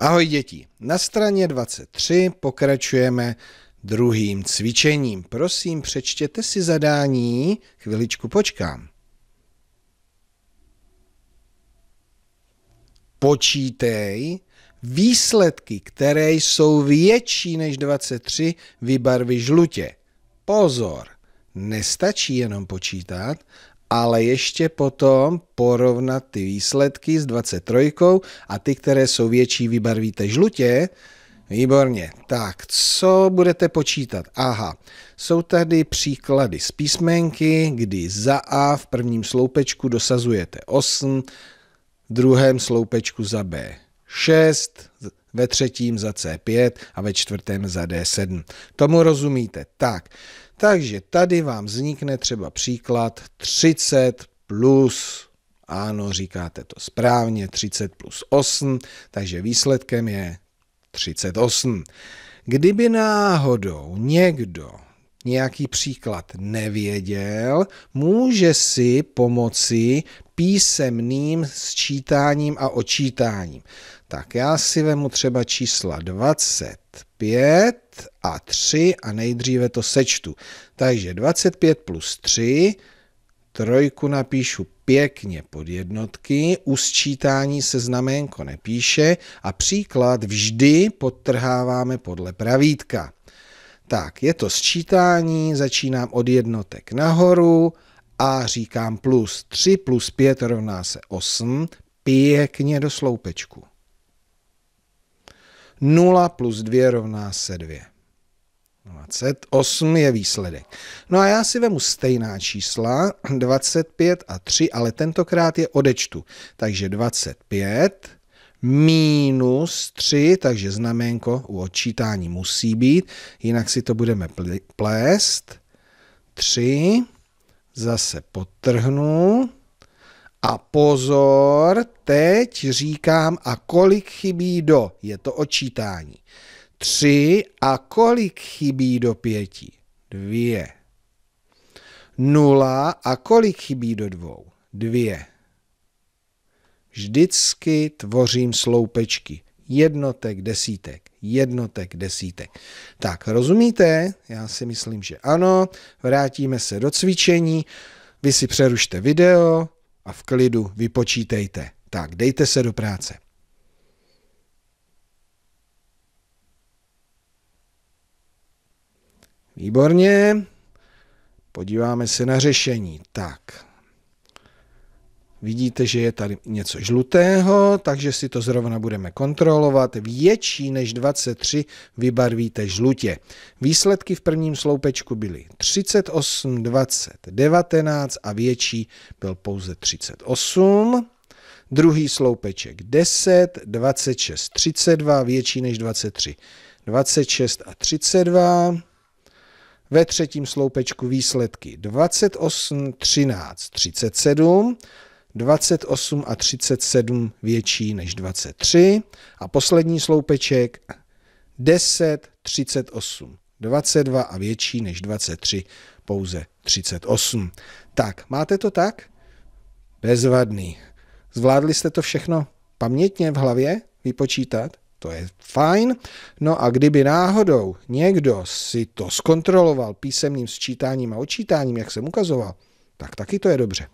Ahoj děti, na straně 23 pokračujeme druhým cvičením. Prosím, přečtěte si zadání, chviličku počkám. Počítej výsledky, které jsou větší než 23, vybarvy žlutě. Pozor, nestačí jenom počítat, ale ještě potom porovnat ty výsledky s 23 a ty, které jsou větší, vybarvíte žlutě. Výborně. Tak, co budete počítat? Aha, jsou tady příklady z písmenky, kdy za A v prvním sloupečku dosazujete 8, v druhém sloupečku za B 6, ve třetím za C5 a ve čtvrtém za D7. Tomu rozumíte. Tak, takže tady vám vznikne třeba příklad 30 plus, ano, říkáte to správně, 30 plus 8, takže výsledkem je 38. Kdyby náhodou někdo nějaký příklad nevěděl, může si pomoci písemným sčítáním a očítáním. Tak já si vemu třeba čísla 25 a 3 a nejdříve to sečtu. Takže 25 plus 3, trojku napíšu pěkně pod jednotky, u sčítání se znamenko nepíše a příklad vždy podtrháváme podle pravítka. Tak, je to sčítání, začínám od jednotek nahoru a říkám plus 3 plus 5 rovná se 8, pěkně do sloupečku. 0 plus 2 rovná se 2. 28 je výsledek. No a já si vemu stejná čísla, 25 a 3, ale tentokrát je odečtu. Takže 25 minus 3, takže znamenko u odčítání musí být, jinak si to budeme plést. 3, zase potrhnu. A pozor, teď říkám, a kolik chybí do, je to odčítání. 3 a kolik chybí do 5? 2. 0 a kolik chybí do 2? 2. Vždycky tvořím sloupečky. Jednotek, desítek, jednotek, desítek. Tak, rozumíte? Já si myslím, že ano. Vrátíme se do cvičení. Vy si přerušte video a v klidu vypočítejte. Tak, dejte se do práce. Výborně. Podíváme se na řešení. Tak, Vidíte, že je tady něco žlutého, takže si to zrovna budeme kontrolovat. Větší než 23 vybarvíte žlutě. Výsledky v prvním sloupečku byly 38, 20, 19 a větší byl pouze 38. Druhý sloupeček 10, 26, 32, větší než 23, 26 a 32. Ve třetím sloupečku výsledky 28, 13, 37. 28 a 37 větší než 23 a poslední sloupeček 10, 38, 22 a větší než 23 pouze 38. Tak, máte to tak? Bezvadný. Zvládli jste to všechno pamětně v hlavě vypočítat? To je fajn. No a kdyby náhodou někdo si to zkontroloval písemným sčítáním a očítáním, jak jsem ukazoval, tak taky to je dobře.